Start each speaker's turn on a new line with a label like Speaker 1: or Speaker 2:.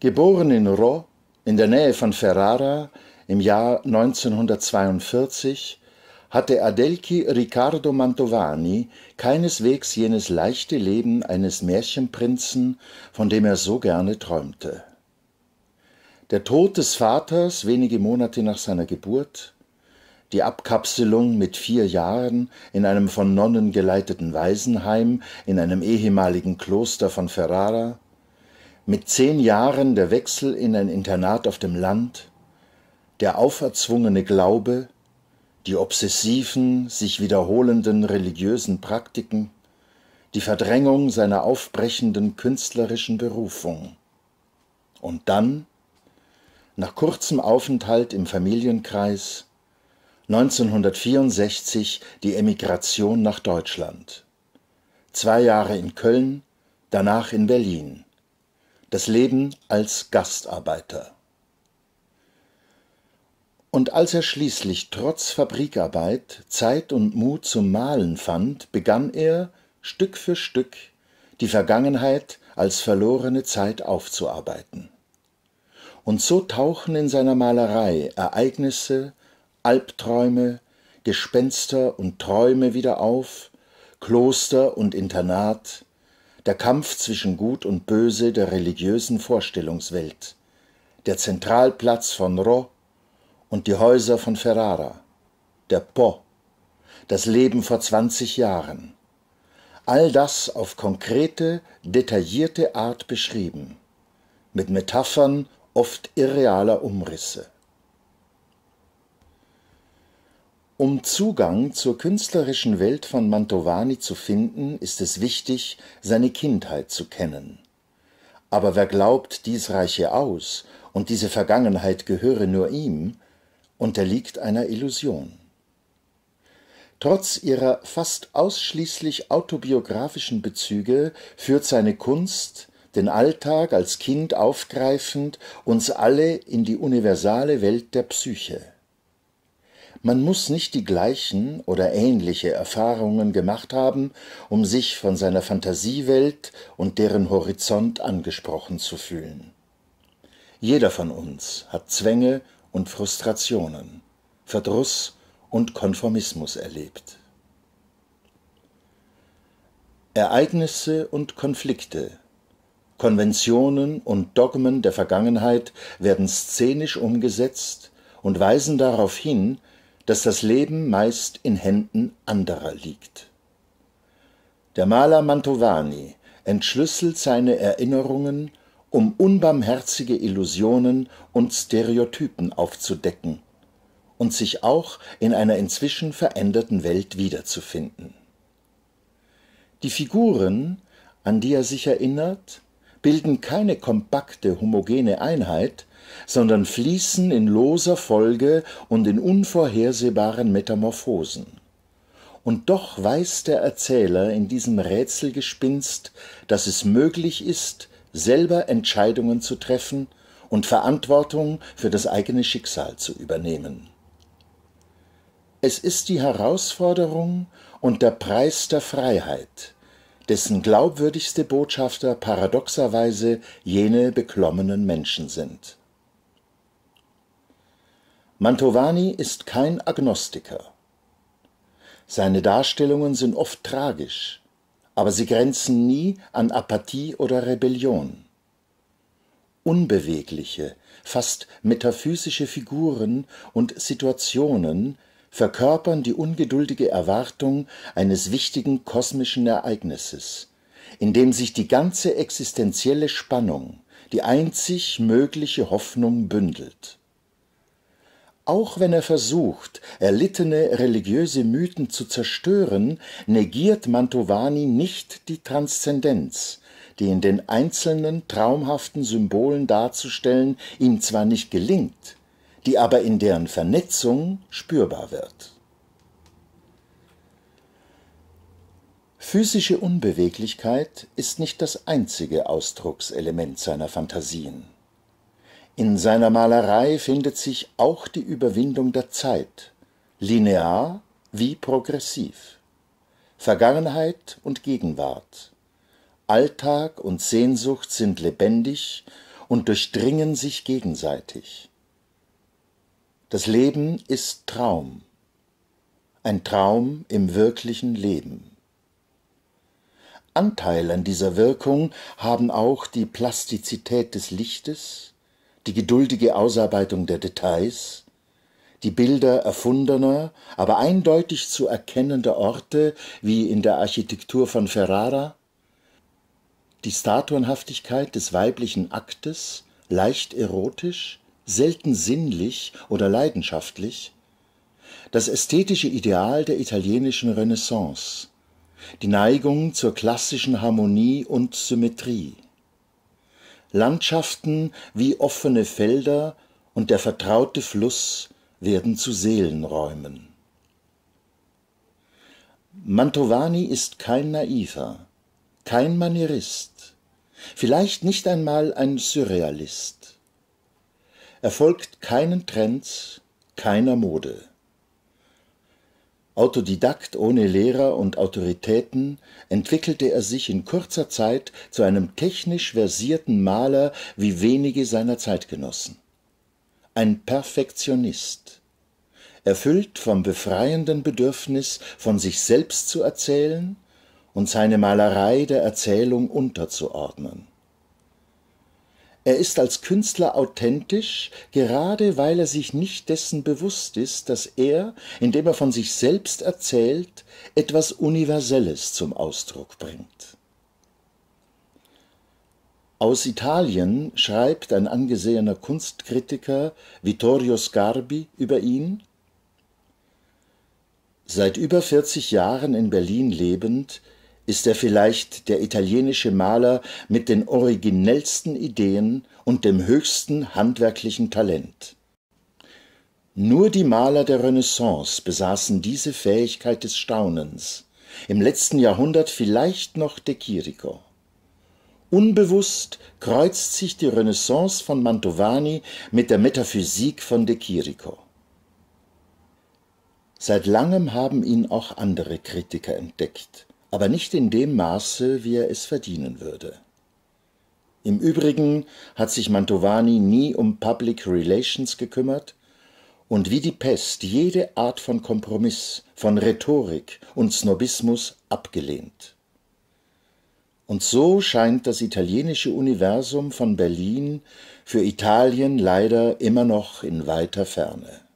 Speaker 1: Geboren in Rho in der Nähe von Ferrara im Jahr 1942, hatte Adelchi Riccardo Mantovani keineswegs jenes leichte Leben eines Märchenprinzen, von dem er so gerne träumte. Der Tod des Vaters wenige Monate nach seiner Geburt, die Abkapselung mit vier Jahren in einem von Nonnen geleiteten Waisenheim in einem ehemaligen Kloster von Ferrara, mit zehn Jahren der Wechsel in ein Internat auf dem Land, der auferzwungene Glaube, die obsessiven, sich wiederholenden religiösen Praktiken, die Verdrängung seiner aufbrechenden künstlerischen Berufung. Und dann, nach kurzem Aufenthalt im Familienkreis, 1964 die Emigration nach Deutschland. Zwei Jahre in Köln, danach in Berlin. Das Leben als Gastarbeiter. Und als er schließlich trotz Fabrikarbeit Zeit und Mut zum Malen fand, begann er, Stück für Stück, die Vergangenheit als verlorene Zeit aufzuarbeiten. Und so tauchen in seiner Malerei Ereignisse, Albträume, Gespenster und Träume wieder auf, Kloster und Internat, der Kampf zwischen Gut und Böse der religiösen Vorstellungswelt, der Zentralplatz von Ro und die Häuser von Ferrara, der Po, das Leben vor 20 Jahren. All das auf konkrete, detaillierte Art beschrieben, mit Metaphern oft irrealer Umrisse. Um Zugang zur künstlerischen Welt von Mantovani zu finden, ist es wichtig, seine Kindheit zu kennen. Aber wer glaubt, dies reiche aus und diese Vergangenheit gehöre nur ihm, unterliegt einer Illusion. Trotz ihrer fast ausschließlich autobiografischen Bezüge führt seine Kunst, den Alltag als Kind aufgreifend, uns alle in die universale Welt der Psyche. Man muss nicht die gleichen oder ähnliche Erfahrungen gemacht haben, um sich von seiner Fantasiewelt und deren Horizont angesprochen zu fühlen. Jeder von uns hat Zwänge und Frustrationen, Verdruss und Konformismus erlebt. Ereignisse und Konflikte, Konventionen und Dogmen der Vergangenheit werden szenisch umgesetzt und weisen darauf hin, dass das Leben meist in Händen anderer liegt. Der Maler Mantovani entschlüsselt seine Erinnerungen, um unbarmherzige Illusionen und Stereotypen aufzudecken und sich auch in einer inzwischen veränderten Welt wiederzufinden. Die Figuren, an die er sich erinnert, bilden keine kompakte, homogene Einheit, sondern fließen in loser Folge und in unvorhersehbaren Metamorphosen. Und doch weiß der Erzähler in diesem Rätselgespinst, dass es möglich ist, selber Entscheidungen zu treffen und Verantwortung für das eigene Schicksal zu übernehmen. Es ist die Herausforderung und der Preis der Freiheit, dessen glaubwürdigste Botschafter paradoxerweise jene beklommenen Menschen sind. Mantovani ist kein Agnostiker. Seine Darstellungen sind oft tragisch, aber sie grenzen nie an Apathie oder Rebellion. Unbewegliche, fast metaphysische Figuren und Situationen verkörpern die ungeduldige Erwartung eines wichtigen kosmischen Ereignisses, in dem sich die ganze existenzielle Spannung, die einzig mögliche Hoffnung bündelt. Auch wenn er versucht, erlittene religiöse Mythen zu zerstören, negiert Mantovani nicht die Transzendenz, die in den einzelnen traumhaften Symbolen darzustellen ihm zwar nicht gelingt, die aber in deren Vernetzung spürbar wird. Physische Unbeweglichkeit ist nicht das einzige Ausdruckselement seiner Fantasien. In seiner Malerei findet sich auch die Überwindung der Zeit, linear wie progressiv, Vergangenheit und Gegenwart, Alltag und Sehnsucht sind lebendig und durchdringen sich gegenseitig. Das Leben ist Traum, ein Traum im wirklichen Leben. Anteil an dieser Wirkung haben auch die Plastizität des Lichtes, die geduldige Ausarbeitung der Details, die Bilder erfundener, aber eindeutig zu erkennender Orte wie in der Architektur von Ferrara, die Statuenhaftigkeit des weiblichen Aktes, leicht erotisch, selten sinnlich oder leidenschaftlich, das ästhetische Ideal der italienischen Renaissance, die Neigung zur klassischen Harmonie und Symmetrie. Landschaften wie offene Felder und der vertraute Fluss werden zu Seelenräumen. Mantovani ist kein Naiver, kein Manierist, vielleicht nicht einmal ein Surrealist. Er folgt keinen Trends, keiner Mode. Autodidakt ohne Lehrer und Autoritäten entwickelte er sich in kurzer Zeit zu einem technisch versierten Maler wie wenige seiner Zeitgenossen. Ein Perfektionist. Erfüllt vom befreienden Bedürfnis, von sich selbst zu erzählen und seine Malerei der Erzählung unterzuordnen. Er ist als Künstler authentisch, gerade weil er sich nicht dessen bewusst ist, dass er, indem er von sich selbst erzählt, etwas Universelles zum Ausdruck bringt. Aus Italien schreibt ein angesehener Kunstkritiker Vittorio Scarbi über ihn Seit über 40 Jahren in Berlin lebend, ist er vielleicht der italienische Maler mit den originellsten Ideen und dem höchsten handwerklichen Talent. Nur die Maler der Renaissance besaßen diese Fähigkeit des Staunens, im letzten Jahrhundert vielleicht noch de Chirico. Unbewusst kreuzt sich die Renaissance von Mantovani mit der Metaphysik von de Chirico. Seit langem haben ihn auch andere Kritiker entdeckt aber nicht in dem Maße, wie er es verdienen würde. Im Übrigen hat sich Mantovani nie um Public Relations gekümmert und wie die Pest jede Art von Kompromiss, von Rhetorik und Snobismus abgelehnt. Und so scheint das italienische Universum von Berlin für Italien leider immer noch in weiter Ferne.